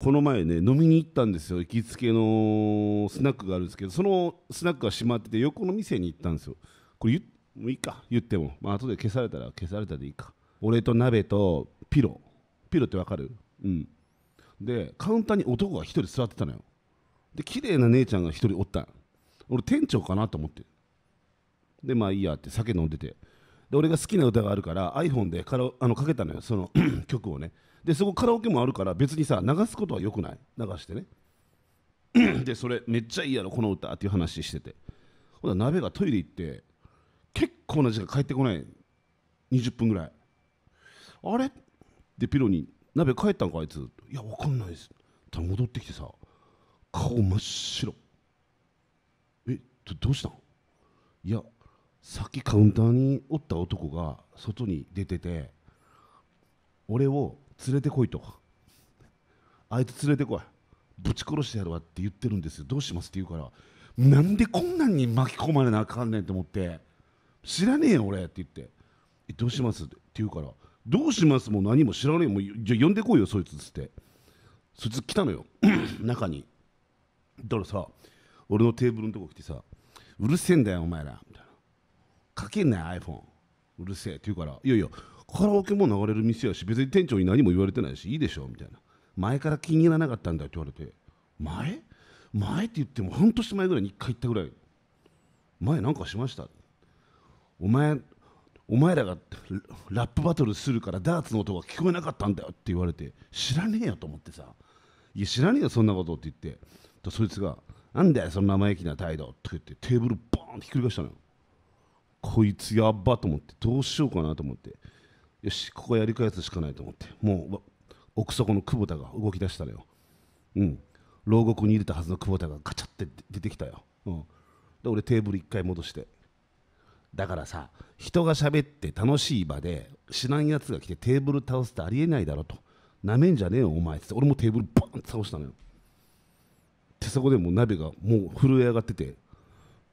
この前ね飲みに行ったんですよ行きつけのスナックがあるんですけどそのスナックが閉まってて横の店に行ったんですよこれもういいか言っても、まあ後で消されたら消されたでいいか俺と鍋とピロピロってわかるうんでカウンターに男が1人座ってたのよで綺麗な姉ちゃんが1人おった俺店長かなと思ってでまあいいやって酒飲んでてで俺が好きな歌があるから iPhone でカラあのかけたのよその 曲をねでそこカラオケもあるから別にさ流すことはよくない流してね でそれめっちゃいいやろこの歌っていう話しててほら鍋がトイレ行って結構な時間帰ってこない20分ぐらいあれでピロに「鍋帰ったんかあいつ」いやわかんないです」た戻ってきてさ顔真っ白えどどうしたんいやさっきカウンターにおった男が外に出てて俺を連れてこいとあいつ連れてこいぶち殺してやるわって言ってるんですよどうしますって言うからなんでこんなんに巻き込まれなあかんねんと思って知らねえよ俺って言ってえどうしますって言うからどうしますも何も知らねえもうじゃ呼んでこいよそいつつってそいつ来たのよ 中にだからさ俺のテーブルのとこ来てさうるせえんだよお前らみたいなかけんなよ iPhone うるせえって言うからいやいやカラオケも流れる店やし別に店長に何も言われてないしいいでしょみたいな前から気に入らなかったんだよって言われて前前って言っても半年前ぐらいに1回行ったぐらい前なんかしましたお前お前らがラップバトルするからダーツの音が聞こえなかったんだよって言われて知らねえよと思ってさいや知らねえよそんなことって言ってそいつがなんだよその生意気な態度とか言ってテーブルボーンってひっくり返したのよこいつやっばと思ってどうしようかなと思ってよしここやり返すしかないと思ってもう奥底の久保田が動き出したのよ、うん、牢獄に入れたはずの久保田がガチャって出てきたよ、うん、で俺テーブル1回戻してだからさ人が喋って楽しい場で知らんやつが来てテーブル倒すってありえないだろとなめんじゃねえよお前って俺もテーブルバンって倒したのよってそこでもう鍋がもう震え上がってて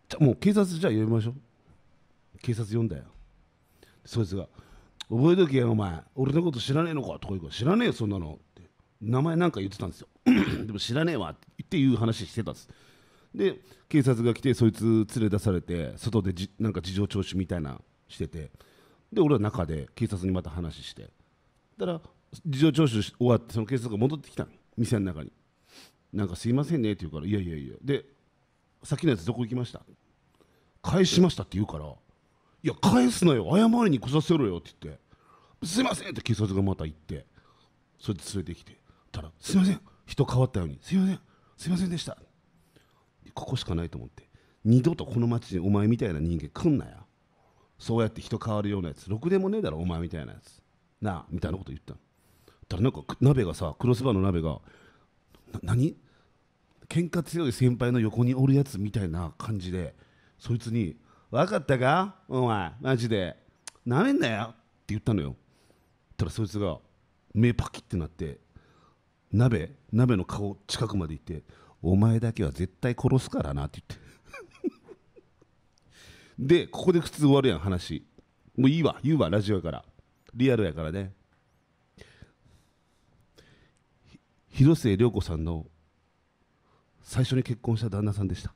じゃもう警察じゃあ呼びましょう警察呼んだよそいつが「覚えとけよお前俺のこと知らねえのか」とか言うから「知らねえよそんなの」って名前なんか言ってたんですよ でも知らねえわっていう話してたんですで警察が来てそいつ連れ出されて外でじなんか事情聴取みたいなしててで俺は中で警察にまた話してだから事情聴取終わってその警察が戻ってきたの店の中になんかすいませんねって言うからいやいやいやでさっきのやつどこ行きました返しましたって言うからいや返すなよ謝りに来させろよ」って言って「すいません」って警察がまた行ってそれで連れてきてたら「すいません人変わったようにすいませんすいませんでした」ここしかないと思って二度とこの町にお前みたいな人間来んなよそうやって人変わるようなやつろくでもねえだろお前みたいなやつなあみたいなこと言ったのたらなんか鍋がさクロスバーの鍋がな何喧嘩強い先輩の横におるやつみたいな感じでそいつに分かったかお前マジでなめんなよって言ったのよたらそいつが目パキってなって鍋鍋の顔近くまで行ってお前だけは絶対殺すからなって言って でここで普通終わるやん話もういいわ言うわラジオやからリアルやからね広末涼子さんの最初に結婚した旦那さんでした